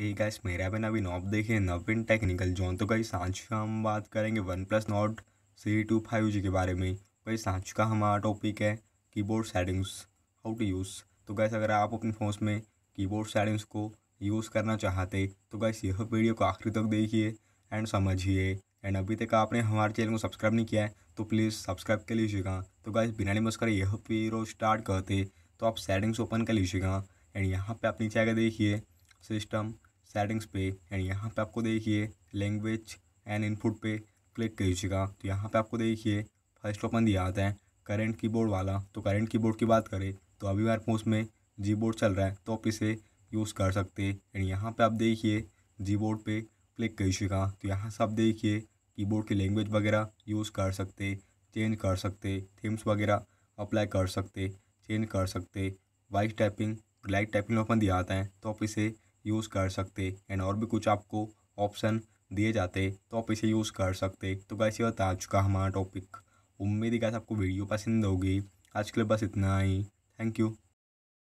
ये गाइस मेरा बिना अभी नॉब देखिए नवीन टेक्निकल जोन तो गाइस आज का हम बात करेंगे OnePlus Nord CE two five G के बारे में गाइस आज का हमारा टॉपिक है keyboard settings how to use तो गाइस अगर आप अपने फ़ोन में कीबोर्ड सेटिंग्स को यूज़ करना चाहते तो गाइस यह वीडियो को आखिरी तक देखिए एंड समझिए एंड अभी तक आपने हमारे चैनल को सब्सक्राइब नहीं किया है तो प्लीज़ सब्सक्राइब कर लीजिएगा तो गाइस बिना नहीं कर यह वीडियो स्टार्ट करते तो आप सेटिंग्स ओपन कर लीजिएगा एंड यहाँ पर आप नीचे आगे देखिए सिस्टम सेटिंग्स पे एंड यहाँ पे आपको देखिए लैंग्वेज एंड इनपुट पे क्लिक कीजिएगा तो यहाँ पे आपको देखिए फर्स्ट ओपन दिया आता है करेंट कीबोर्ड वाला तो करेंट कीबोर्ड की बात करें तो अभी हमारे फोन में जी बोर्ड चल रहा है तो आप इसे यूज़ कर सकते हैं एंड यहाँ पे आप देखिए जी बोर्ड पर क्लिक कीजिएगा तो यहाँ से आप देखिए की की लैंग्वेज वगैरह यूज़ कर सकते चेंज कर सकते थीम्स वगैरह अप्लाई कर सकते चेंज कर सकते voice typing light typing open दिया आता है तो आप इसे यूज़ कर सकते एंड और भी कुछ आपको ऑप्शन दिए जाते तो आप इसे यूज़ कर सकते तो गैस ये बता चुका हमारा टॉपिक उम्मीद है कैसे आपको वीडियो पसंद होगी आज के लिए बस इतना ही थैंक यू